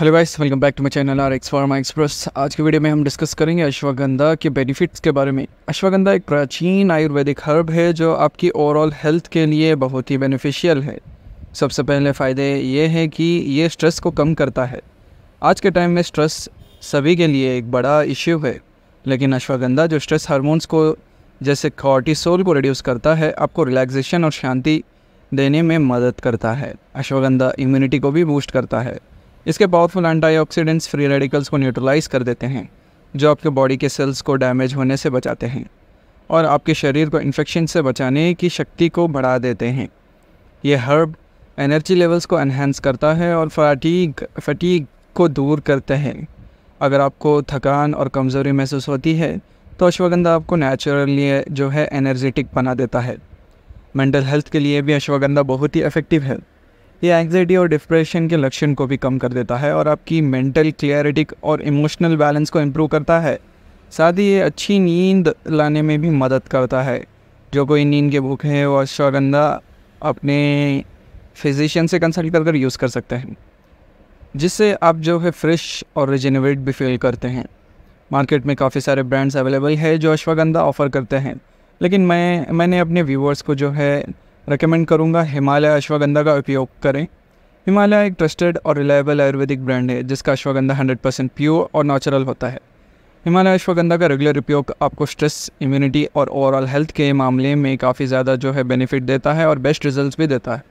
hello guys welcome back to my channel R X pharma express आज की video में हम डिस्कस करेंगे अश्वगंधा के बेनिफिट्स के बारे में अश्वगंधा एक प्राचीन आयुर्वेदिक हर्ब है जो आपकी ओवरऑल हेल्थ के लिए बहुत ही बेनिफिशियल है सबसे पहले फ़ायदे ये हैं कि ये स्ट्रेस को कम करता है आज के टाइम में स्ट्रेस सभी के लिए एक बड़ा इश्यू है लेकिन अश्वगंधा जो स्ट्रेस हारमोन्स को जैसे कॉर्टिसोल को रिड्यूस करता है आपको रिलैक्सेशन और शांति देने में मदद करता है अश्वगंधा इम्यूनिटी को भी बूस्ट करता है इसके पावरफुल एंटीऑक्सीडेंट्स फ्री रेडिकल्स को न्यूट्रलाइज कर देते हैं जो आपके बॉडी के सेल्स को डैमेज होने से बचाते हैं और आपके शरीर को इन्फेक्शन से बचाने की शक्ति को बढ़ा देते हैं ये हर्ब एनर्जी लेवल्स को एनहेंस करता है और फटीग फटीग को दूर करते हैं अगर आपको थकान और कमज़ोरी महसूस होती है तो अश्वगंधा आपको नेचुरली जो है एनर्जेटिक बना देता है मेंटल हेल्थ के लिए भी अश्वगंधा बहुत ही इफ़ेक्टिव है ये एंग्जाइटी और डिप्रेशन के लक्षण को भी कम कर देता है और आपकी मेंटल क्लियरिटी और इमोशनल बैलेंस को इम्प्रूव करता है साथ ही ये अच्छी नींद लाने में भी मदद करता है जो कोई नींद के भूखे है वो अश्वगंधा अपने फिजिशियन से कंसल्ट कर यूज़ कर सकते हैं जिससे आप जो है फ्रेश और रिजेनरेट भी फील करते हैं मार्केट में काफ़ी सारे ब्रांड्स अवेलेबल है जो अश्वगंधा ऑफ़र करते हैं लेकिन मैं मैंने अपने व्यूवर्स को जो है रिकमेंड करूँगा हिमालय अश्वगंधा का उपयोग करें हिमालय एक ट्रस्टेड और रिलायबल आयुर्वेदिक ब्रांड है जिसका अश्वगंधा हंड्रेड परसेंट प्योर और नेचुरल होता है हिमालय अश्वगंधा का रेगुलर उपयोग आपको स्ट्रेस इम्यूनिटी और ओवरऑल हेल्थ के मामले में काफ़ी ज़्यादा जो है बेनिफिट देता है और बेस्ट रिजल्ट भी देता है